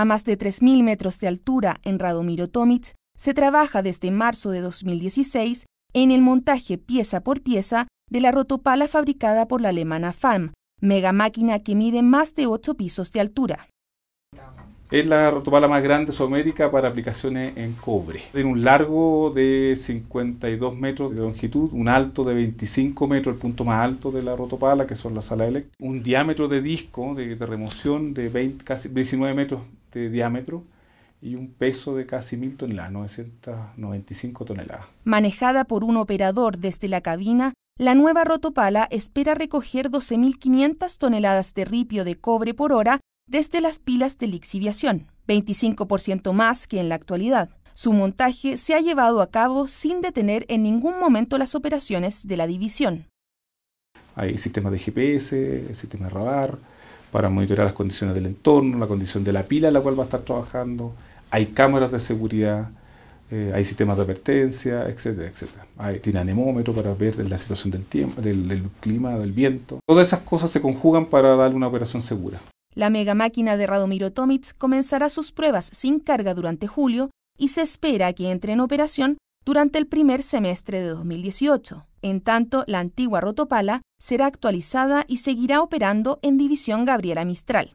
A más de 3.000 metros de altura en Radomiro Tomic, se trabaja desde marzo de 2016 en el montaje pieza por pieza de la rotopala fabricada por la alemana Farm, mega máquina que mide más de 8 pisos de altura. Es la rotopala más grande de Sudamérica para aplicaciones en cobre. Tiene un largo de 52 metros de longitud, un alto de 25 metros, el punto más alto de la rotopala, que son las salas eléctricas, un diámetro de disco de, remoción de casi 19 metros de este diámetro y un peso de casi mil toneladas, 995 toneladas. Manejada por un operador desde la cabina, la nueva Rotopala espera recoger 12.500 toneladas de ripio de cobre por hora desde las pilas de lixiviación, 25% más que en la actualidad. Su montaje se ha llevado a cabo sin detener en ningún momento las operaciones de la división. Hay sistemas de GPS, sistemas radar, para monitorear las condiciones del entorno, la condición de la pila en la cual va a estar trabajando, hay cámaras de seguridad, eh, hay sistemas de advertencia, etcétera, etcétera. Hay, tiene anemómetro para ver la situación del, tiempo, del, clima, del viento. Todas esas cosas se conjugan para darle una operación segura. La mega máquina de Radomiro Tomic comenzará sus pruebas sin carga durante julio y se espera que entre en operación durante el primer semestre de 2018. En tanto, la antigua Rotopala será actualizada y seguirá operando en División Gabriela Mistral.